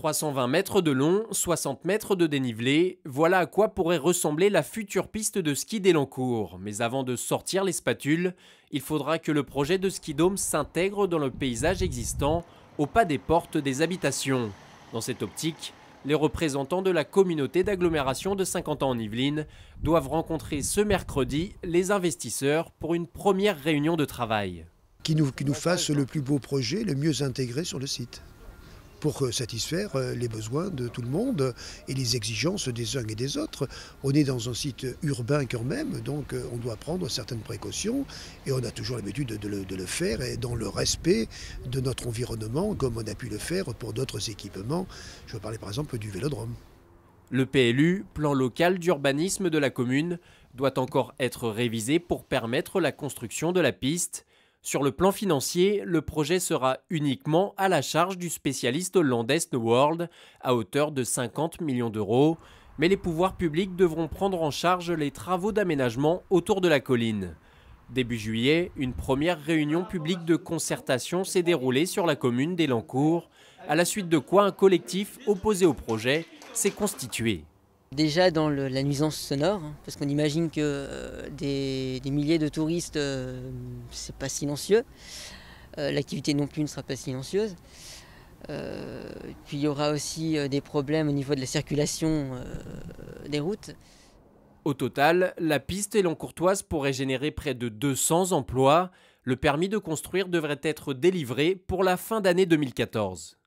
320 mètres de long, 60 mètres de dénivelé, voilà à quoi pourrait ressembler la future piste de ski d'Elancourt. Mais avant de sortir les spatules, il faudra que le projet de ski dôme s'intègre dans le paysage existant, au pas des portes des habitations. Dans cette optique, les représentants de la communauté d'agglomération de 50 ans en Yvelines doivent rencontrer ce mercredi les investisseurs pour une première réunion de travail. qui nous fasse le plus beau projet, le mieux intégré sur le site pour euh, satisfaire euh, les besoins de tout le monde et les exigences des uns et des autres. On est dans un site urbain quand même, donc euh, on doit prendre certaines précautions et on a toujours l'habitude de, le faire et dans le respect de notre environnement comme on a pu le faire pour d'autres équipements. Je veux parler par exemple du vélodrome. Le PLU, plan local d'urbanisme de la commune, doit encore être révisé pour permettre la construction de la piste. Sur le plan financier, le projet sera uniquement à la charge du spécialiste hollandais World, à hauteur de 50 millions d'euros, mais les pouvoirs publics devront prendre en charge les travaux d'aménagement autour de la colline. Début juillet, une première réunion publique de concertation s'est déroulée sur la commune d'Elancourt, à la suite de quoi un collectif opposé au projet s'est constitué. Déjà dans la nuisance sonore, hein, parce qu'on imagine que euh, des, milliers de touristes, euh, c'est pas silencieux. Euh, l'activité non plus ne sera pas silencieuse. puis il y aura aussi des problèmes au niveau de la circulation des routes. Au total, la piste et courtoise pourrait générer près de 200 emplois. Le permis de construire devrait être délivré pour la fin d'année 2014.